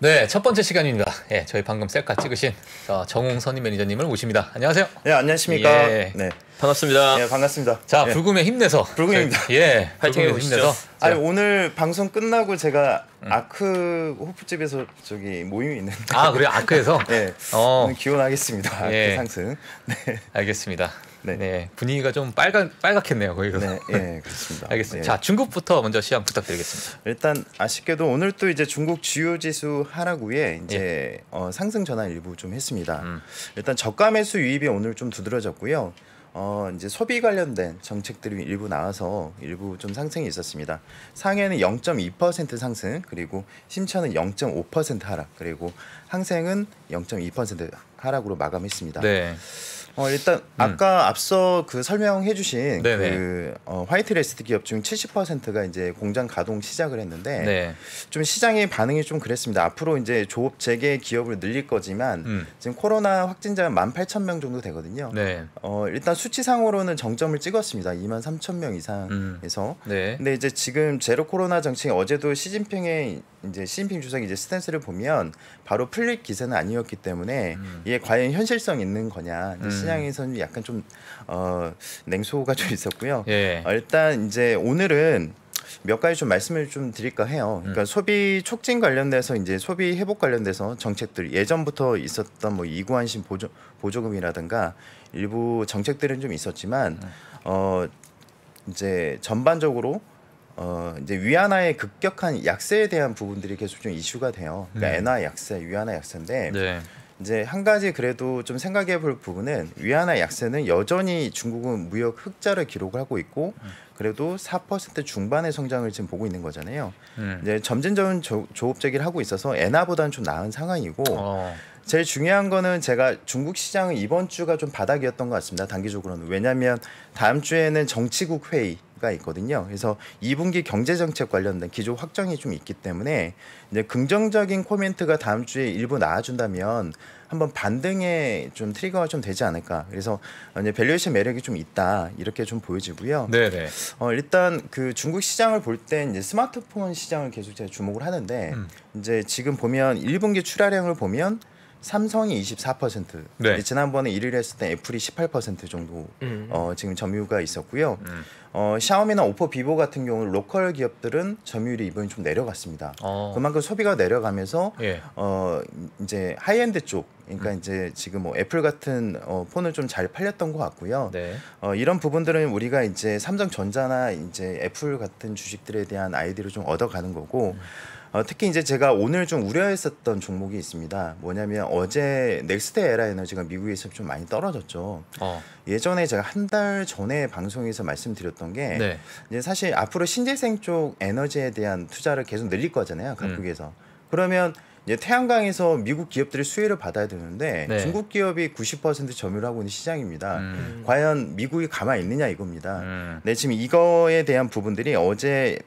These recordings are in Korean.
네, 첫 번째 시간입니다. 예, 저희 방금 셀카 찍으신 어, 정웅 선임 매니저님을 모십니다. 안녕하세요. 네, 안녕하십니까. 예. 네. 반갑습니다. 네, 반갑습니다. 자, 예. 불금에 힘내서. 불금입니다. 저희, 예, 파이팅해 예, 보시죠. 아니, 오늘 방송 끝나고 제가 음. 아크 호프집에서 저기 모임이 있는데. 아, 그래요? 아크에서? 네. 어. 기원하겠습니다. 아크 상승. 네. 알겠습니다. 네. 네. 분위기가 좀 빨간 빨갛겠네요 거기가. 네, 예, 그렇습니다. 알겠습니다. 예. 자 중국부터 먼저 시향 부탁드리겠습니다. 일단 아쉽게도 오늘 또 이제 중국 주요 지수 하락후에 이제 예. 어, 상승 전환 일부 좀 했습니다. 음. 일단 저가 매수 유입이 오늘 좀 두드러졌고요. 어, 이제 소비 관련된 정책들이 일부 나와서 일부 좀 상승이 있었습니다. 상해는 0.2% 상승, 그리고 심천은 0.5% 하락, 그리고 항생은 0.2% 하락으로 마감했습니다. 네. 어, 일단 음. 아까 앞서 그 설명해주신 그 어, 화이트 레스트 기업 중 70%가 이제 공장 가동 시작을 했는데 네. 좀 시장의 반응이 좀 그랬습니다. 앞으로 이제 조업 재개 기업을 늘릴 거지만 음. 지금 코로나 확진자가 18,000명 정도 되거든요. 네. 어, 일단 수치상으로는 정점을 찍었습니다. 2만 3천 명 이상에서. 음. 네. 근데 이제 지금 제로 코로나 정책 어제도 시진핑의 이제 시진핑 주석이 이제 스탠스를 보면 바로 풀릴 기세는 아니었기 때문에 음. 이게 과연 현실성 있는 거냐. 이제 음. 시장에서는 약간 좀 어, 냉소가 좀 있었고요. 예. 어, 일단 이제 오늘은 몇 가지 좀 말씀을 좀 드릴까 해요. 음. 그러니까 음. 소비 촉진 관련돼서 이제 소비 회복 관련돼서 정책들 예전부터 있었던 뭐 이구환신 보조 보조금이라든가 일부 정책들은 좀 있었지만 음. 어 이제 전반적으로 어 이제 위안화의 급격한 약세에 대한 부분들이 계속 좀 이슈가 돼요. 그러니까 엔화 음. 약세, 위안화 약세인데 네. 이제 한 가지 그래도 좀 생각해 볼 부분은 위안화 약세는 여전히 중국은 무역 흑자를 기록하고 있고 그래도 4% 중반의 성장을 지금 보고 있는 거잖아요. 음. 이제 점진적인 조, 조업제기를 하고 있어서 엔화보다는 좀 나은 상황이고 어. 제일 중요한 거는 제가 중국 시장은 이번 주가 좀 바닥이었던 것 같습니다. 단기적으로는 왜냐하면 다음 주에는 정치국 회의 가 있거든요. 그래서 2분기 경제 정책 관련된 기조 확정이 좀 있기 때문에 이제 긍정적인 코멘트가 다음 주에 일부 나와준다면 한번 반등에 좀 트리거가 좀 되지 않을까. 그래서 이제 밸류에이션 매력이 좀 있다 이렇게 좀 보여지고요. 네네. 어, 일단 그 중국 시장을 볼 땐 이제 스마트폰 시장을 계속 제가 주목을 하는데 음. 이제 지금 보면 1분기 출하량을 보면 삼성이 24%, 네. 지난번에 1위를 했을 때 애플이 18% 정도 음. 어, 지금 점유가 있었고요. 음. 어, 샤오미나 오퍼 비보 같은 경우 로컬 기업들은 점유율이 이번에 좀 내려갔습니다. 어. 그만큼 소비가 내려가면서 예. 어, 이제 하이엔드 쪽, 그러니까 음. 이제 지금 뭐 애플 같은 어, 폰을 좀 잘 팔렸던 것 같고요. 네. 어, 이런 부분들은 우리가 이제 삼성전자나 이제 애플 같은 주식들에 대한 아이디를 좀 얻어가는 거고. 음. 어, 특히 이제 제가 오늘 좀 우려했었던 종목이 있습니다. 뭐냐면 어제 넥스트 에라 에너지가 미국에서 좀 많이 떨어졌죠. 어. 예전에 제가 한 달 전에 방송에서 말씀드렸던 게 네. 이제 사실 앞으로 신재생 쪽 에너지에 대한 투자를 계속 늘릴 거잖아요. 음. 각국에서. 음. 그러면 이제 태양광에서 미국 기업들이 수혜를 받아야 되는데 네. 중국 기업이 90% 점유를 하고 있는 시장입니다. 음. 과연 미국이 가만히 있느냐 이겁니다. 음. 네, 지금 이거에 대한 부분들이 어제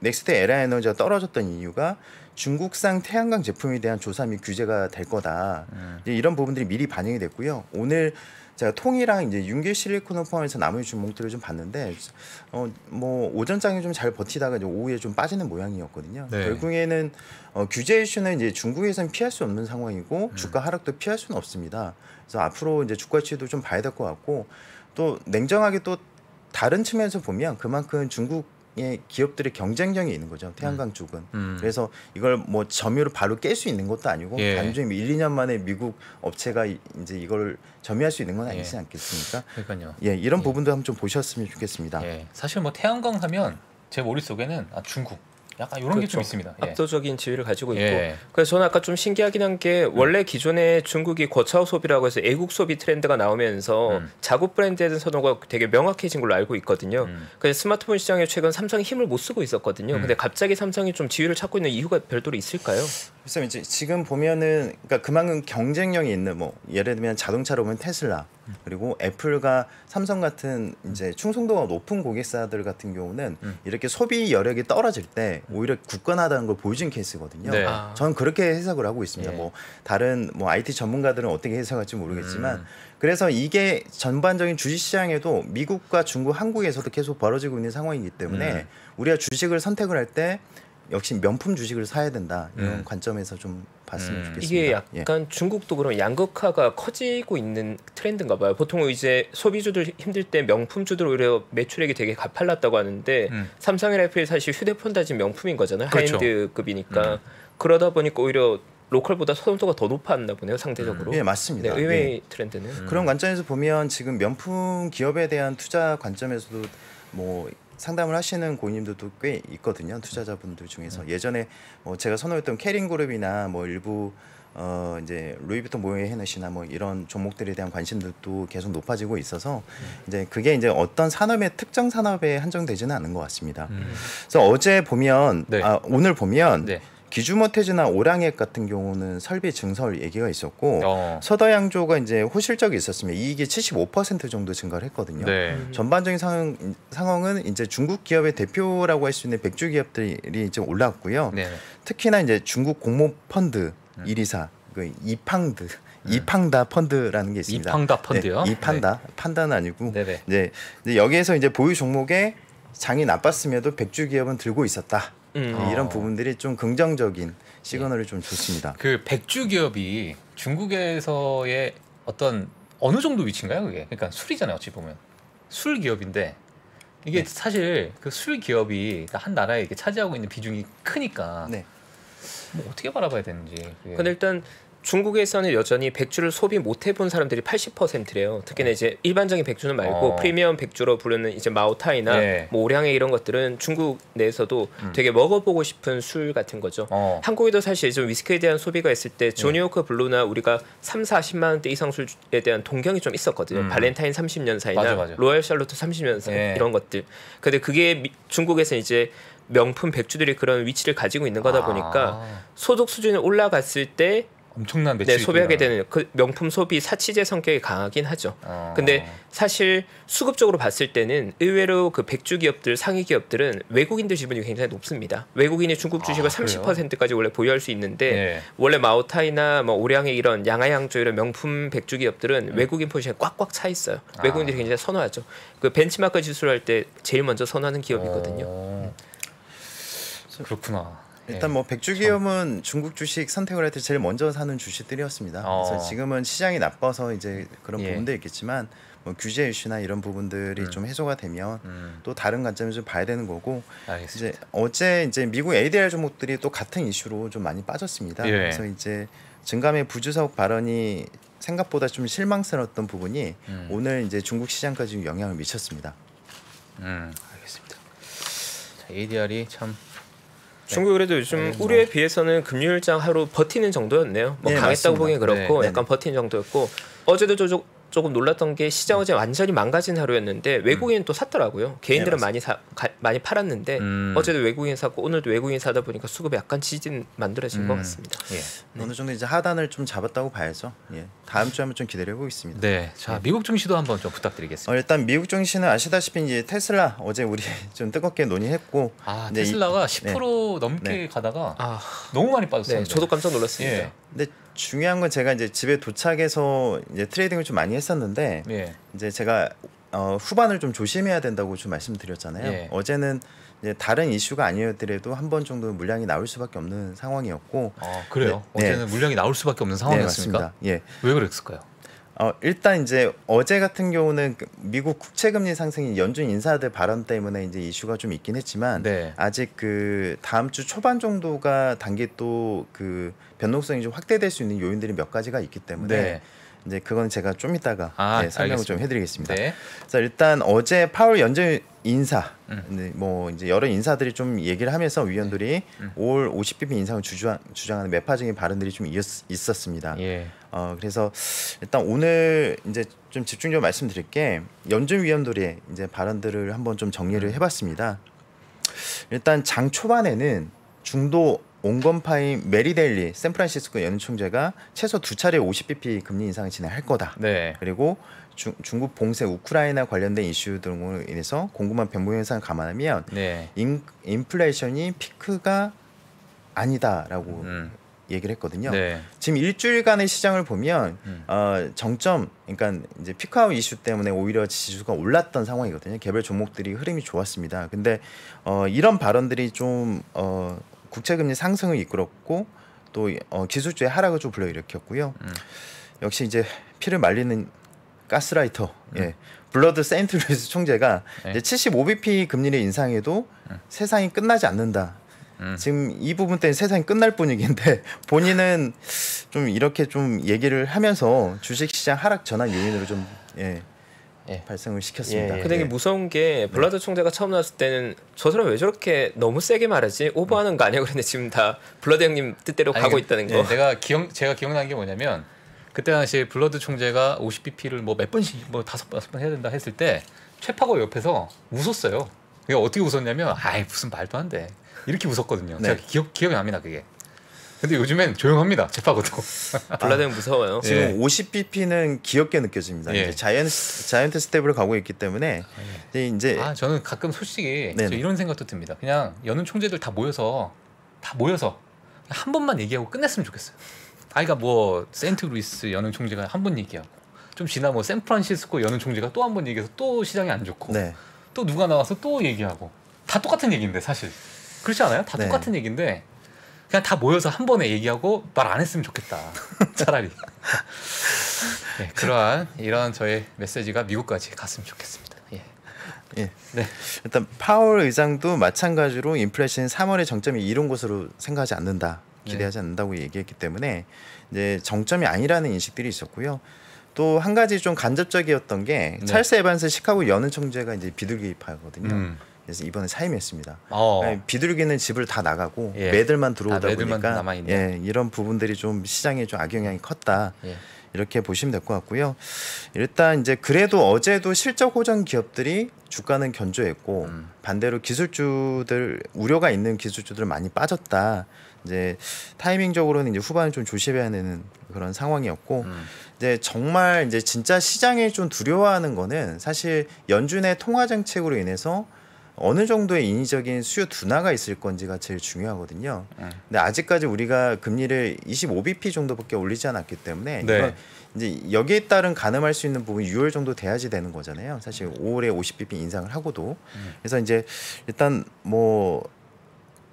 넥스트 에라 에너지가 떨어졌던 이유가 중국산 태양광 제품에 대한 조사 및 규제가 될 거다. 음. 이런 부분들이 미리 반영이 됐고요. 오늘 제가 통이랑 이제 윤계 실리콘을 포함해서 나머지 주목들을 좀 봤는데 어뭐 오전장에 좀 잘 버티다가 이제 오후에 좀 빠지는 모양이었거든요. 네. 결국에는 어, 규제 이슈는 이제 중국에서는 피할 수 없는 상황이고 음. 주가 하락도 피할 수는 없습니다. 그래서 앞으로 이제 주가치도 좀 봐야 될 것 같고 또 냉정하게 또 다른 측면에서 보면 그만큼 중국 태양의 기업들의 경쟁력이 있는 거죠. 태양광 음. 쪽은. 음. 그래서 이걸 뭐 점유를 바로 깰 수 있는 것도 아니고 예. 단순히 1, 2년 만에 미국 업체가 이제 이걸 점유할 수 있는 건 아니지 예. 않겠습니까? 그러니까요. 예, 이런 예. 부분도 한번 좀 보셨으면 좋겠습니다. 예. 사실 뭐 태양광 하면 제 머릿속에는 아, 중국 약간 이런 그렇죠. 게좀 있습니다. 예. 압도적인 지위를 가지고 있고 예. 그래서 저는 아까 좀 신기하긴 한게 원래 기존에 중국이 거차오 소비라고 해서 애국 소비 트렌드가 나오면서 음. 자국 브랜드에 대한 선호가 되게 명확해진 걸로 알고 있거든요. 음. 그래서 스마트폰 시장에 최근 삼성이 힘을 못 쓰고 있었거든요. 음. 근데 갑자기 삼성이 좀 지위를 찾고 있는 이유가 별도로 있을까요? 글쎄 이 지금 보면은 그러니까 그만큼 경쟁력이 있는 뭐 예를 들면 자동차로 보면 테슬라 그리고 애플과 삼성 같은 이제 충성도가 높은 고객사들 같은 경우는 음. 이렇게 소비 여력이 떨어질 때 오히려 굳건하다는 걸 보여준 케이스거든요. 네. 아. 저는 그렇게 해석을 하고 있습니다. 예. 뭐 다른 뭐 IT 전문가들은 어떻게 해석할지 모르겠지만 음. 그래서 이게 전반적인 주식 시장에도 미국과 중국, 한국에서도 계속 벌어지고 있는 상황이기 때문에 음. 우리가 주식을 선택을 할때 역시 명품 주식을 사야 된다 이런 음. 관점에서 좀 봤으면 음. 좋겠습니다. 이게 예. 약간 예. 중국도 그런 양극화가 커지고 있는 트렌드인가 봐요. 보통 이제 소비주들 힘들 때 명품주들 오히려 매출액이 되게 가팔랐다고 하는데 음. 삼성이라이플 사실 휴대폰 다지 명품인 거잖아요. 그렇죠. 하이엔드급이니까 음. 그러다 보니까 오히려 로컬보다 선호도가 더 높았나 보네요 상대적으로. 음. 예 맞습니다. 네, 의외의 예. 트렌드는. 그런 관점에서 보면 지금 명품 기업에 대한 투자 관점에서도 뭐 상담을 하시는 고객님들도 꽤 있거든요. 투자자분들 중에서 네. 예전에 뭐 제가 선호했던 캐링 그룹이나 뭐 일부 어 이제 루이비통 모의 헤넷시나뭐 이런 종목들에 대한 관심들도 계속 높아지고 있어서 네. 이제 그게 이제 어떤 산업의 특정 산업에 한정되지는 않은 것 같습니다. 음. 그래서 어제 보면 네. 아 오늘 보면 네. 기주머태지나 오랑액 같은 경우는 설비 증설 얘기가 있었고 어. 서더양조가 이제 호실적이 있었으면 이익이 75% 정도 증가를 했거든요. 네. 음. 전반적인 상황, 상황은 이제 중국 기업의 대표라고 할 수 있는 백주 기업들이 이제 올랐왔고요 네. 특히나 이제 중국 공모 펀드 음. 124그 이팡드 음. 이팡다 펀드라는 게 있습니다. 이팡다 네, 펀드요? 네, 이판다 네. 판다는 아니고 네네. 이제 네. 네. 여기에서 이제 보유 종목에 장이 나빴음에도 백주 기업은 들고 있었다. 음. 어. 이런 부분들이 좀 긍정적인 시그널이 네. 좀 좋습니다. 그 백주 기업이 중국에서의 어떤 어느 정도 위치인가요? 그게 그러니까 술이잖아요. 어찌 보면 술 기업인데 이게 네. 사실 그 술 기업이 한 나라에 이렇게 차지하고 있는 비중이 크니까 네. 뭐 어떻게 바라봐야 되는지. 그게. 근데 일단 중국에서는 여전히 백주를 소비 못 해본 사람들이 80%래요. 특히나 이제 일반적인 백주는 말고 어. 프리미엄 백주로 부르는 이제 마오타이나 네. 뭐 오량의 이런 것들은 중국 내에서도 음. 되게 먹어보고 싶은 술 같은 거죠. 어. 한국에도 사실 좀 위스키에 대한 소비가 있을 때조니오크 네. 블루나 우리가 3, 40만 원대 이상 술에 대한 동경이 좀 있었거든요. 음. 발렌타인 30년 사이나 로얄 샬롯트 30년 사이 네. 이런 것들. 근데 그게 중국에서 이제 명품 백주들이 그런 위치를 가지고 있는 거다 아. 보니까 아. 소득 수준이 올라갔을 때 엄청난 매출 네, 소비하게 되는 그 명품 소비 사치제 성격이 강하긴 하죠. 아. 근데 사실 수급적으로 봤을 때는 의외로 그 백주 기업들 상위 기업들은 외국인들 지분이 굉장히 높습니다. 외국인이 중국 아, 주식을 아, 30%까지 원래 보유할 수 있는데 네. 원래 마오타이나 뭐 오량의 이런 양하양조 이런 명품 백주 기업들은 음. 외국인 포지션이 꽉꽉 차 있어요. 아. 외국인들이 굉장히 선호하죠. 그 벤치마크 지수를 할 때 제일 먼저 선호하는 기업이거든요. 오. 그렇구나. 일단 예. 뭐백주기업은 중국 주식 선택을 할 때 제일 먼저 사는 주식들이었습니다. 어. 그래서 지금은 시장이 나빠서 이제 그런 예. 부분도 있겠지만 뭐 규제 이슈나 이런 부분들이 음. 좀 해소가 되면 음. 또 다른 관점에서 봐야 되는 거고 알겠습니다. 이제 어제 이제 미국 ADR 종목들이 또 같은 이슈로 좀 많이 빠졌습니다. 예. 그래서 이제 증감의 부주석 발언이 생각보다 좀 실망스러웠던 부분이 음. 오늘 이제 중국 시장까지 영향을 미쳤습니다. 음, 알겠습니다. 자, ADR이 참 네. 중국 그래도 요즘 네, 우리에 비해서는 금요일장 하루 버티는 정도였네요. 뭐 네, 강했다고 보기 그렇고 네, 네. 약간 버티는 정도였고 어제도 조금 조금 놀랐던 게 시장 음. 어제 완전히 망가진 하루였는데 외국인 음. 또 샀더라고요. 개인들은 네, 많이 사 가, 많이 팔았는데 음. 어제도 외국인 사고 오늘도 외국인 사다 보니까 수급이 약간 지진 만들어진 음. 것 같습니다. 예. 네. 어느 정도 이제 하단을 좀 잡았다고 봐야죠. 예. 다음 주에 한번 좀기대를해 보겠습니다. 네. 자 예. 미국 증시도 한번 좀 부탁드리겠습니다. 어, 일단 미국 증시는 아시다시피 이제 테슬라 어제 우리 좀 뜨겁게 논의했고 아, 네, 테슬라가 이, 10% 네. 넘게 네. 가다가 아. 너무 많이 빠졌어요. 네, 저도 깜짝 놀랐습니다. 예. 근데 중요한 건 제가 이제 집에 도착해서 이제 트레이딩을 좀 많이 했었는데 예. 이제 제가 어, 후반을 좀 조심해야 된다고 좀 말씀드렸잖아요. 예. 어제는 이제 다른 이슈가 아니었더라도 한 번 정도 물량이 나올 수밖에 없는 상황이었고. 아, 그래요? 네, 네. 어제는 네. 물량이 나올 수밖에 없는 네, 상황이었습니까? 네, 예. 왜 그랬을까요? 어, 일단 이제 어제 같은 경우는 그 미국 국채 금리 상승이 연준 인사들 발언 때문에 이제 이슈가 좀 있긴 했지만 네. 아직 그 다음 주 초반 정도가 단계 또그 변동성이 좀 확대될 수 있는 요인들이 몇 가지가 있기 때문에 네. 이제 그건 제가 좀 이따가 아, 네, 설명을 알겠습니다. 좀 해드리겠습니다. 네. 자 일단 어제 파월 연준 인사, 음. 네, 뭐 이제 여러 인사들이 좀 얘기를 하면서 위원들이 네. 음. 5월 50bp 인상을 주장, 주장하는 매파적인 발언들이 좀 이었, 있었습니다. 예. 어 그래서 일단 오늘 이제 좀 집중적으로 말씀드릴 게 연준 위원들의 이제 발언들을 한번 좀 정리를 음. 해봤습니다. 일단 장 초반에는 중도 온건파인 메리델리 샌프란시스코 연준총재가 최소 두 차례 50bp 금리 인상을 진행할 거다. 네. 그리고 중, 중국 봉쇄 우크라이나 관련된 이슈 등으로 인해서 공급망 변동 현상을 감안하면 네. 인, 인플레이션이 피크가 아니다라고 음. 얘기를 했거든요. 네. 지금 일주일간의 시장을 보면 음. 어, 정점, 그러니까 이제 피크아웃 이슈 때문에 오히려 지수가 올랐던 상황이거든요. 개별 종목들이 흐름이 좋았습니다. 근데 어, 이런 발언들이 좀 어, 국채금리 상승을 이끌었고 또 어, 기술주의 하락을 좀 불러일으켰고요. 음. 역시 이제 피를 말리는 가스라이터 음. 예. 블러드 세인트루이스 총재가 네. 이제 75bp 금리를 인상해도 음. 세상이 끝나지 않는다. 음. 지금 이 부분 때문에 세상이 끝날 분위기인데 본인은 좀 이렇게 좀 얘기를 하면서 주식시장 하락 전환 요인으로 좀 예, 예. 발생을 시켰습니다. 예, 예, 근데 이게 네. 무서운 게 블라드 총재가 처음 나왔을 때는 저 사람 왜 저렇게 너무 세게 말하지? 오버하는 거 아니야? 그런데 지금 다 블라드 형님 뜻대로 아니, 가고 그, 있다는 예, 거. 내가 기억 제가 기억나는 게 뭐냐면 그때 당시블라드 총재가 50bp를 뭐 몇 번씩 뭐 다섯 번 다섯 번 해야 된다 했을 때 최파고 옆에서 웃었어요. 그게 어떻게 웃었냐면 아이 무슨 말도 안 돼. 이렇게 웃었거든요. 네. 제가 기억 기억이 납니다 그게. 근데 요즘엔 조용합니다. 재파고도. 블라덴 무서워요. 지금 예. 50bp는 귀엽게 느껴집니다. 예. 자이언, 자이언트 스텝으로 가고 있기 때문에 예. 이제 아 저는 가끔 솔직히 이런 생각도 듭니다. 그냥 여는 총재들 다 모여서 다 모여서 한 번만 얘기하고 끝냈으면 좋겠어요. 아이가 뭐 세인트루이스 연은 총재가 한 번 얘기하고 좀 지나 뭐 샌프란시스코 연은 총재가 또 한 번 얘기해서 또 시장이 안 좋고 네. 또 누가 나와서 또 얘기하고 다 똑같은 얘기인데 사실 그렇지 않아요? 다 네. 똑같은 얘기인데 그냥 다 모여서 한 번에 얘기하고 말 안 했으면 좋겠다. 차라리. 네, 그러한 이런 저의 메시지가 미국까지 갔으면 좋겠습니다. 예. 예. 네. 일단 파월 의장도 마찬가지로 인플레이션 3월의 정점이 이런 것으로 생각하지 않는다. 기대하지 네. 않는다고 얘기했기 때문에 이제 정점이 아니라는 인식들이 있었고요. 또 한 가지 좀 간접적이었던 게 네. 찰스 에반스 시카고 연은 총재가 이제 비둘기파거든요. 음. 그래서 이번에 사임했습니다. 어. 비둘기는 집을 다 나가고 예. 매들만 들어오다 매들만 보니까 예, 이런 부분들이 좀 시장에 좀 악영향이 컸다. 예. 이렇게 보시면 될 것 같고요. 일단 이제 그래도 어제도 실적 호전 기업들이 주가는 견조했고 음. 반대로 기술주들 우려가 있는 기술주들은 많이 빠졌다. 이제 타이밍적으로는 이제 후반에 좀 조심해야 되는 그런 상황이었고 음. 이제 정말 이제 진짜 시장에 좀 두려워하는 거는 사실 연준의 통화 정책으로 인해서 어느 정도의 인위적인 수요 둔화가 있을 건지가 제일 중요하거든요. 음. 근데 아직까지 우리가 금리를 25bp 정도밖에 올리지 않았기 때문에 네. 이건 이제 여기에 따른 가늠할 수 있는 부분 6월 정도 돼야지 되는 거잖아요. 사실 5월에 50bp 인상을 하고도 음. 그래서 이제 일단 뭐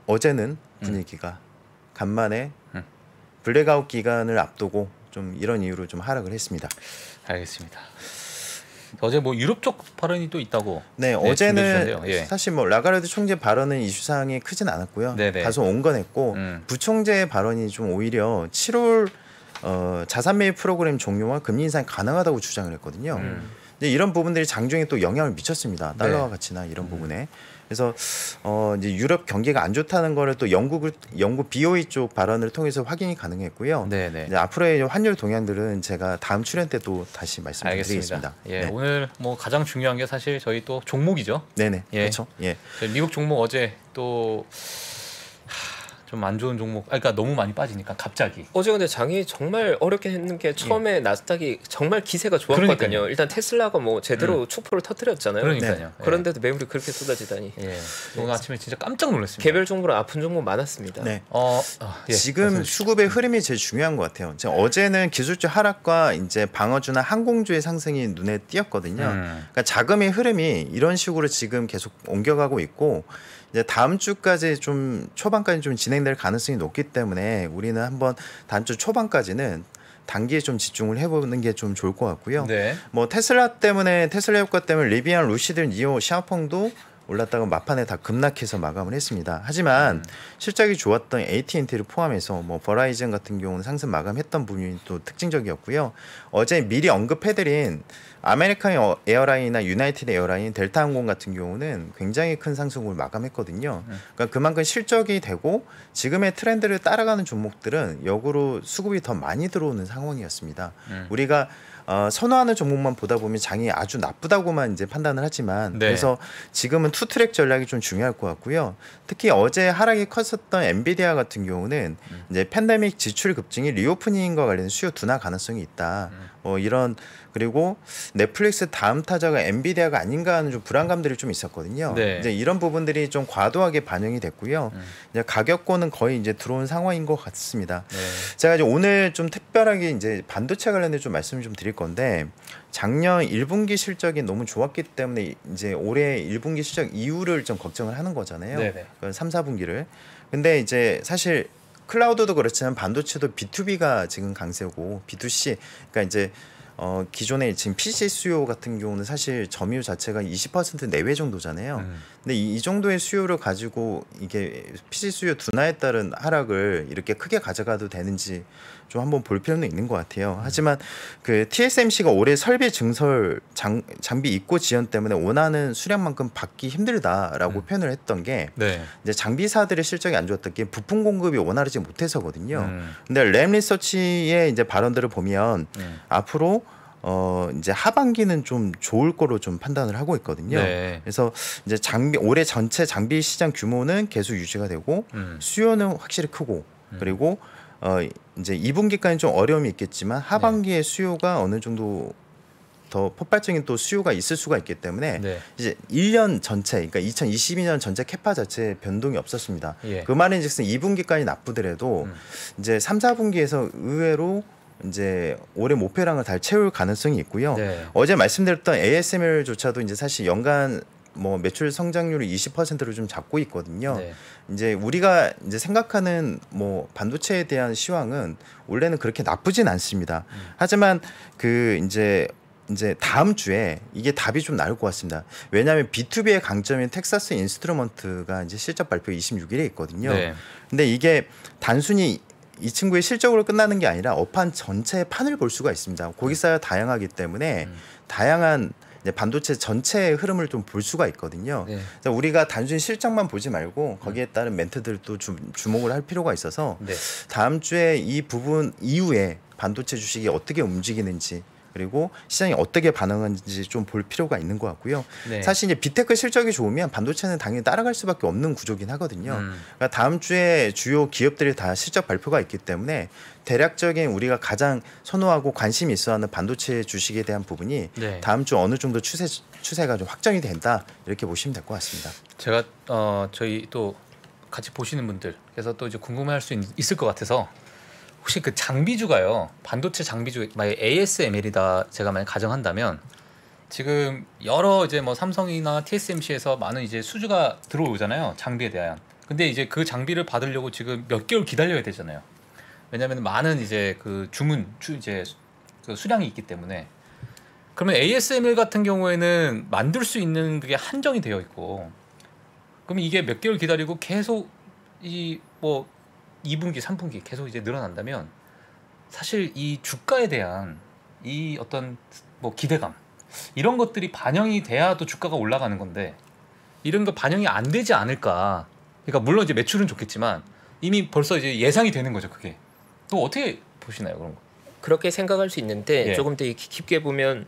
어제는 분위기가 음. 간만에 음. 블랙아웃 기간을 앞두고 좀 이런 이유로 좀 하락을 했습니다. 알겠습니다. 어제 뭐 유럽 쪽 발언이 또 있다고. 네, 네 어제는 예. 사실 뭐 라가르드 총재 발언은 이슈 사항이 크진 않았고요. 네네. 네. 다소 온건했고 음. 부총재의 발언이 좀 오히려 7월 어, 자산 매입 프로그램 종료와 금리 인상이 가능하다고 주장을 했거든요. 음. 이런 부분들이 장중에 또 영향을 미쳤습니다. 달러와 가치나 네. 이런 음. 부분에. 그래서 어 이제 유럽 경기가 안 좋다는 거를 또 영국을 영국 BOE 쪽 발언을 통해서 확인이 가능했고요. 네네. 네. 이제 앞으로의 환율 동향들은 제가 다음 출연 때 또 다시 말씀드리겠습니다. 예, 네. 오늘 뭐 가장 중요한 게 사실 저희 또 종목이죠. 네네. 네. 예. 그렇죠. 예. 미국 종목 어제 또 좀안 좋은 종목, 아, 그러니까 너무 많이 빠지니까 갑자기. 어제 근데 장이 정말 어렵게 했는 게 처음에 예. 나스닥이 정말 기세가 좋았거든요. 그러니까요. 일단 테슬라가 뭐 제대로 음. 축포를 터뜨렸잖아요. 그러니까요. 네. 예. 그런데도 매물이 그렇게 쏟아지다니. 예. 예. 오늘 아침에 진짜 깜짝 놀랐습니다. 개별 종목으로 아픈 종목 많았습니다. 네. 어, 어 예. 지금 수급의 흐름이 제일 중요한 것 같아요. 지금 어제는 기술주 하락과 이제 방어주나 항공주의 상승이 눈에 띄었거든요. 음. 그러니까 자금의 흐름이 이런 식으로 지금 계속 옮겨가고 있고 이제 다음 주까지 좀 초반까지 좀 진행될 가능성이 높기 때문에 우리는 한번 다음 주 초반까지는 단기에 좀 집중을 해보는 게 좀 좋을 것 같고요. 네. 뭐 테슬라 때문에 테슬라 효과 때문에 리비안, 루시드, 니오, 샤펑도 올랐다가 막판에 다 급락해서 마감을 했습니다. 하지만 음. 실적이 좋았던 AT&T를 포함해서 뭐 버라이즌 같은 경우는 상승 마감했던 부분이 또 특징적이었고요. 어제 미리 언급해드린 아메리칸 에어라인이나 유나이티드 에어라인, 델타항공 같은 경우는 굉장히 큰 상승을 마감했거든요. 네. 그러니까 그만큼 실적이 되고 지금의 트렌드를 따라가는 종목들은 역으로 수급이 더 많이 들어오는 상황이었습니다. 음. 우리가 어, 선호하는 종목만 보다 보면 장이 아주 나쁘다고만 이제 판단을 하지만 네. 그래서 지금은 투트랙 전략이 좀 중요할 것 같고요. 특히 어제 하락이 컸었던 엔비디아 같은 경우는 음. 이제 팬데믹 지출 급증이 리오프닝과 관련 수요 둔화 가능성이 있다. 음. 어, 이런 그리고 넷플릭스 다음 타자가 엔비디아가 아닌가 하는 좀 불안감들이 좀 있었거든요. 네. 이제 이런 부분들이 좀 과도하게 반영이 됐고요. 음. 이제 가격권은 거의 이제 들어온 상황인 것 같습니다. 네. 제가 이제 오늘 좀 특별하게 이제 반도체 관련해 좀 말씀을 좀 드릴 건데 작년 1분기 실적이 너무 좋았기 때문에 이제 올해 1분기 실적 이후를 좀 걱정을 하는 거잖아요. 네네. 3, 4분기를. 근데 이제 사실 클라우드도 그렇지만 반도체도 B2B가 지금 강세고 B2C 그러니까 이제 어, 기존에 지금 PC 수요 같은 경우는 사실 점유 율 자체가 20% 내외 정도잖아요. 음. 근데 이, 이, 정도의 수요를 가지고 이게 PC 수요 둔화에 따른 하락을 이렇게 크게 가져가도 되는지 좀 한번 볼 필요는 있는 것 같아요. 음. 하지만 그 TSMC가 올해 설비 증설 장, 장비 입고 지연 때문에 원하는 수량만큼 받기 힘들다라고 음. 표현을 했던 게 네. 이제 장비사들의 실적이 안 좋았던 게 부품 공급이 원활하지 못해서거든요. 음. 근데 램 리서치의 이제 발언들을 보면 음. 앞으로 어 이제 하반기는 좀 좋을 거로 좀 판단을 하고 있거든요. 네. 그래서 이제 장비 올해 전체 장비 시장 규모는 계속 유지가 되고 음. 수요는 확실히 크고 음. 그리고 어 이제 2분기까지 는좀 어려움이 있겠지만 하반기에 네. 수요가 어느 정도 더 폭발적인 또 수요가 있을 수가 있기 때문에 네. 이제 1년 전체 그러니까 2022년 전체 캐파 자체에 변동이 없었습니다. 예. 그 말인즉슨 2분기까지 나쁘더라도 음. 이제 3, 4분기에서 의외로 이제 올해 모페랑을 잘 채울 가능성이 있고요. 네. 어제 말씀드렸던 ASML조차도 이제 사실 연간 뭐 매출 성장률이 20%로 좀 잡고 있거든요. 네. 이제 우리가 이제 생각하는 뭐 반도체에 대한 시황은 원래는 그렇게 나쁘진 않습니다. 음. 하지만 그 이제 이제 다음 주에 이게 답이 좀 나올 것 같습니다. 왜냐하면 B2B의 강점인 텍사스 인스트루먼트가 이제 실적 발표 26일에 있거든요. 네. 근데 이게 단순히 이 친구의 실적으로 끝나는 게 아니라 업판 전체의 판을 볼 수가 있습니다. 고기사가 다양하기 때문에 음. 다양한 반도체 전체의 흐름을 좀 볼 수가 있거든요. 네. 우리가 단순히 실적만 보지 말고 거기에 음. 따른 멘트들도 주, 주목을 할 필요가 있어서 네. 다음 주에 이 부분 이후에 반도체 주식이 어떻게 움직이는지 그리고 시장이 어떻게 반응하는지 좀 볼 필요가 있는 것 같고요. 네. 사실 이제 비테크 실적이 좋으면 반도체는 당연히 따라갈 수밖에 없는 구조긴 하거든요. 음. 그러니까 다음 주에 주요 기업들이 다 실적 발표가 있기 때문에 대략적인 우리가 가장 선호하고 관심이 있어하는 반도체 주식에 대한 부분이 네. 다음 주 어느 정도 추세 추세가 좀 확정이 된다 이렇게 보시면 될 것 같습니다. 제가 어 저희 또 같이 보시는 분들 그래서 또 이제 궁금해할 수 있, 을것 같아서 혹시 그 장비주가요 반도체 장비주 만약 ASML이다 제가 만약 가정한다면 지금 여러 이제 뭐 삼성이나 TSMC에서 많은 이제 수주가 들어오잖아요 장비에 대한 근데 이제 그 장비를 받으려고 지금 몇 개월 기다려야 되잖아요 왜냐하면 많은 이제 그 주문 주 이제 그 수량이 있기 때문에 그러면 ASML 같은 경우에는 만들 수 있는 그게 한정이 되어 있고 그럼 이게 몇 개월 기다리고 계속 이뭐 2분기, 3분기 계속 이제 늘어난다면 사실 이 주가에 대한 이 어떤 뭐 기대감 이런 것들이 반영이 돼야 또 주가가 올라가는 건데 이런 거 반영이 안 되지 않을까. 그러니까 물론 이제 매출은 좋겠지만 이미 벌써 이제 예상이 되는 거죠 그게. 또 어떻게 보시나요 그런 거? 그렇게 생각할 수 있는데 예. 조금 더 깊게 보면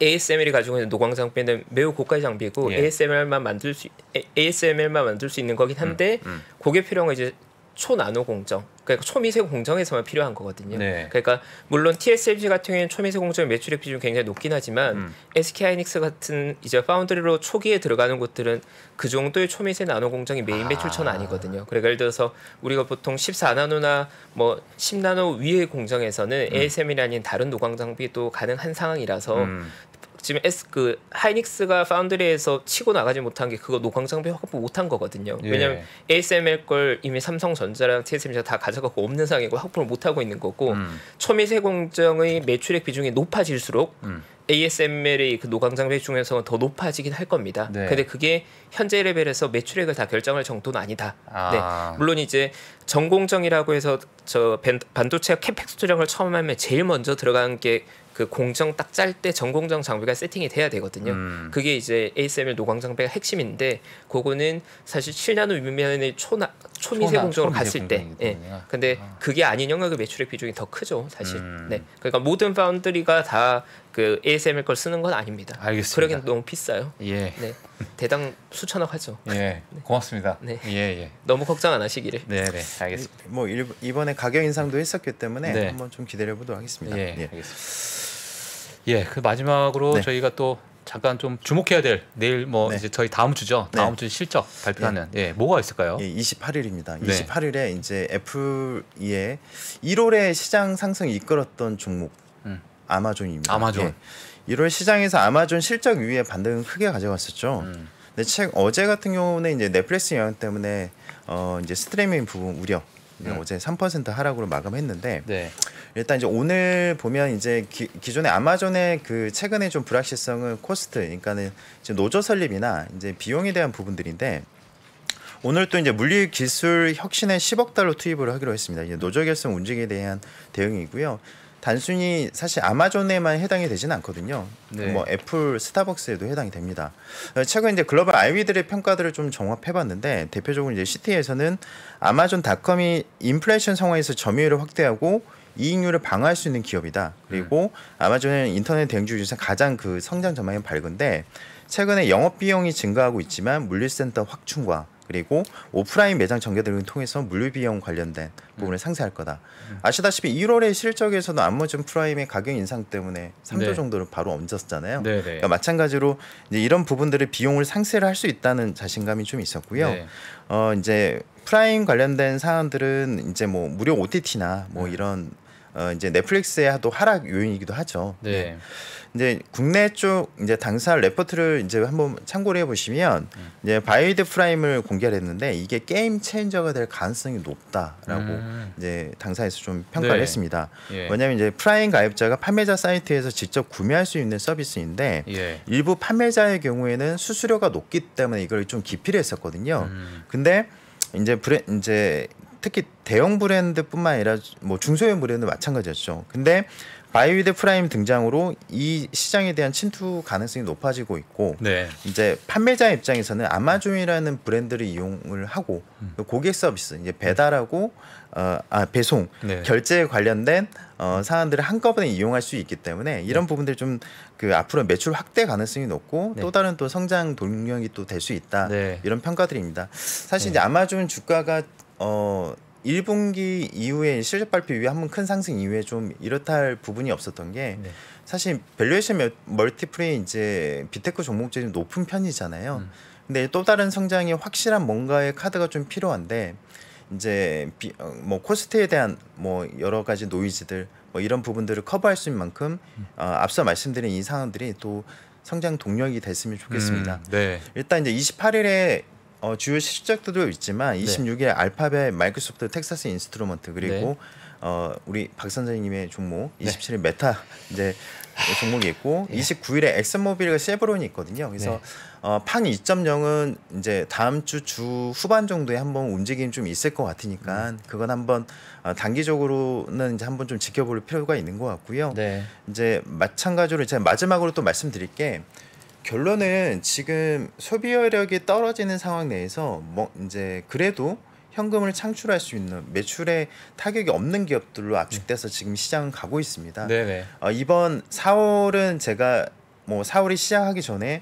ASML이 가지고 있는 노광장비는 매우 고가의 장비고 예. ASML만 만들 수 ASML만 만들 수 있는 거긴 한데 음, 음. 그게 필요한 건 이제 초나노 공정 그러니까 초미세 공정에서만 필요한 거거든요. 네. 그러니까 물론 TSMC 같은 경우에는 초미세 공정 의 매출액 비중이 굉장히 높긴 하지만 음. SK 하이닉스 같은 이제 파운드리로 초기에 들어가는 곳들은 그 정도의 초미세 나노 공정이 메인 아. 매출천 처 아니거든요. 그러니까 예를 들어서 우리가 보통 14나노나 뭐 10나노 위의 공정에서는 음. ASM이 아닌 다른 노광 장비도 가능한 상황이라서 음. 지금 S 그 하이닉스가 파운드리에서 치고 나가지 못한 게 그거 노광 장비 확보 못한 거거든요. 예. 왜냐면 하 ASML 걸 이미 삼성전자랑 TSMC가 다 가져가고 없는 상황이고 확보를 못 하고 있는 거고 음. 초미세 공정의 매출액 비중이 높아질수록 음. ASML의 그 노광 장비 중에서 더 높아지긴 할 겁니다. 네. 근데 그게 현재 레벨에서 매출액을 다 결정할 정도는 아니다. 아. 네. 물론 이제 전공정이라고 해서 저 반도체 캐펙스 조정을 처음 하면 제일 먼저 들어간 게그 공정 딱 짤 때 전공정 장비가 세팅이 돼야 되거든요. 음. 그게 이제 ASML 노광 장비가 핵심인데 그거는 사실 7나노 유면의 초나 초미세 초나, 공정으로 갔을 때. 예. 근데 아. 그게 아닌 영역의 매출액 비중이 더 크죠, 사실. 음. 네. 그러니까 모든 파운드리가 다 그 ASML 걸 쓰는 건 아닙니다. 알겠습니다. 그러긴 너무 비싸요. 예. 네. 대당 수천억 하죠. 예. 네. 고맙습니다. 네. 예, 예. 너무 걱정 안 하시기를. 네, 네. 알겠습니다. 뭐 일, 이번에 가격 인상도 했었기 때문에 네. 한번 좀 기다려 보도록 하겠습니다. 예. 예. 알겠습니다. 예, 그 마지막으로 네. 저희가 또 잠깐 좀 주목해야 될 내일 뭐 네. 이제 저희 다음 주죠. 네. 다음 네. 주 실적 발표하는 예. 예. 뭐가 있을까요? 예, 28일입니다. 네. 28일에 이제 애플의 1월에 시장 상승 이끌었던 종목 음. 아마존입니다. 아마존. 예. 1월 시장에서 아마존 실적 위에 반등을 크게 가져갔었죠. 음. 근데 책 어제 같은 경우는 이제 넷플릭스 영향 때문에 어 이제 스트리밍 부분 우려 네. 어제 3% 하락으로 마감했는데 네. 일단 이제 오늘 보면 이제 기, 기존에 아마존의 그 최근에 좀 불확실성은 코스트 그러니까는 이제 노조 설립이나 이제 비용에 대한 부분들인데 오늘 또 이제 물리 기술 혁신에 10억 달러 투입을 하기로 했습니다. 이제 노조 결성 움직임에 대한 대응이고요. 단순히 사실 아마존에만 해당이 되지는 않거든요. 네. 뭐 애플, 스타벅스에도 해당이 됩니다. 어, 최근 이제 글로벌 아이위들의 평가들을 좀종합해봤는데 대표적으로 이제 시티에서는 아마존닷컴이 인플레이션 상황에서 점유율을 확대하고 이익률을 방어할 수 있는 기업이다. 그리고 음. 네. 아마존은 인터넷 대행주 중에서 가장 그 성장 전망이 밝은데 최근에 영업 비용이 증가하고 있지만 물류센터 확충과 그리고 오프라인 매장 전개 등을 통해서 물류 비용 관련된 부분을 네. 상세할 거다. 아시다시피 1월에 실적에서도 암모즌 프라임의 가격 인상 때문에 3조 네. 정도를 바로 얹었잖아요. 네, 네. 그러니까 마찬가지로 이제 이런 부분들의 비용을 상쇄를 할 수 있다는 자신감이 좀 있었고요. 네. 어 이제 프라임 관련된 사안들은 이제 뭐 무료 OTT나 뭐 네. 이런 어, 이제 넷플릭스의 또 하락 요인이기도 하죠. 네. 네. 이제 국내 쪽 이제 당사 할 레포트를 이제 한번 참고를 해보시면 음. 이제 바이드 프라임을 공개를 했는데 이게 게임 체인저가 될 가능성이 높다라고 음. 이제 당사에서 좀 평가를 네. 했습니다. 예. 왜냐하면 이제 프라임 가입자가 판매자 사이트에서 직접 구매할 수 있는 서비스인데 예. 일부 판매자의 경우에는 수수료가 높기 때문에 이걸 좀 기피를 했었거든요. 음. 근데 이제 브레, 이제 특히 대형 브랜드뿐만 아니라 뭐 중소형 브랜드 마찬가지였죠. 근데 바이위드 프라임 등장으로 이 시장에 대한 침투 가능성이 높아지고 있고 네. 이제 판매자 입장에서는 아마존이라는 브랜드를 이용을 하고 음. 고객 서비스 이제 배달하고 어, 아 배송 네. 결제에 관련된 어, 사안들을 한꺼번에 이용할 수 있기 때문에 이런 네. 부분들 좀 그 앞으로 매출 확대 가능성이 높고 네. 또 다른 또 성장 동력이 또 될 수 있다 네. 이런 평가들입니다. 사실 네. 이제 아마존 주가가 어 1분기 이후에 실적 발표 이후에 한번 큰 상승 이후에 좀 이렇다 할 부분이 없었던 게 네. 사실 밸류에이션 멀티플이 레 이제 비테크 종목들이 높은 편이잖아요. 음. 근데 또 다른 성장이 확실한 뭔가의 카드가 좀 필요한데 이제 비, 어, 뭐 코스트에 대한 뭐 여러 가지 노이즈들 뭐 이런 부분들을 커버할 수 있는 만큼 음. 어, 앞서 말씀드린 이 상황들이 또 성장 동력이 됐으면 좋겠습니다. 음, 네. 일단 이제 28일에 어, 주요 실적들도 있지만 26일 알파벳, 마이크로소프트, 텍사스 인스트루먼트 그리고 네. 어, 우리 박 선생님의 종목 27일 메타 이제 종목이 있고 예. 29일에 엑스모빌과 세브론이 있거든요. 그래서 네. 어, 판 2.0은 이제 다음 주 주 후반 정도에 한번 움직임 좀 있을 것 같으니까 음. 그건 한번 어, 단기적으로는 이제 한번 좀 지켜볼 필요가 있는 것 같고요. 네. 이제 마찬가지로 제가 마지막으로 또 말씀드릴 게 결론은 지금 소비 여력이 떨어지는 상황 내에서 뭐 이제 그래도 현금을 창출할 수 있는 매출에 타격이 없는 기업들로 압축돼서 음. 지금 시장은 가고 있습니다. 네네. 어, 이번 4월은 제가 뭐 4월이 시작하기 전에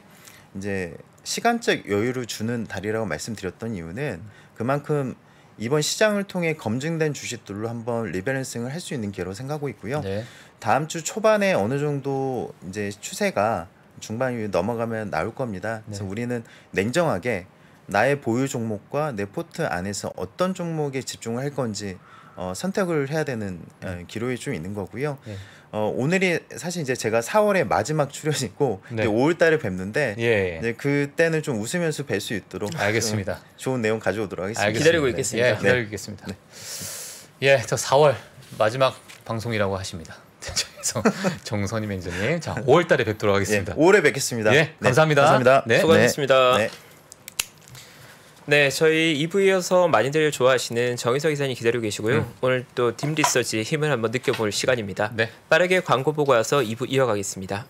이제 시간적 여유를 주는 달이라고 말씀드렸던 이유는 그만큼 이번 시장을 통해 검증된 주식들로 한번 리밸런싱을 할 수 있는 기회로 생각하고 있고요. 네. 다음 주 초반에 어느 정도 이제 추세가 중반이 넘어가면 나올 겁니다. 그래서 네. 우리는 냉정하게 나의 보유 종목과 내 포트 안에서 어떤 종목에 집중을 할 건지 어, 선택을 해야 되는 어, 네. 기로에 좀 있는 거고요. 네. 어, 오늘이 사실 이제 제가 4월에 마지막 출연이고 네. 5월달에 뵙는데 예, 예. 그때는 좀 웃으면서 뵐 수 있도록 알겠습니다. 좋은 내용 가져오도록 하겠습니다. 네. 예, 기다리고 있겠습니다. 예, 네. 기다리겠습니다. 예, 저 4월 마지막 방송이라고 하십니다. 그래서 정선희 매니저님 자 5월달에 뵙도록 예, 하겠습니다. 예, 5월에 뵙겠습니다. 예, 네, 감사합니다. 네, 감사합니다. 네. 수고하셨습니다. 네. 네, 네 저희 2부 e 이어서 많이들 좋아하시는 정희석 기사님 기다리고 계시고요. 음. 오늘 또딥 리서치 힘을 한번 느껴볼 시간입니다. 네. 빠르게 광고 보고 와서 2부 e 이어가겠습니다.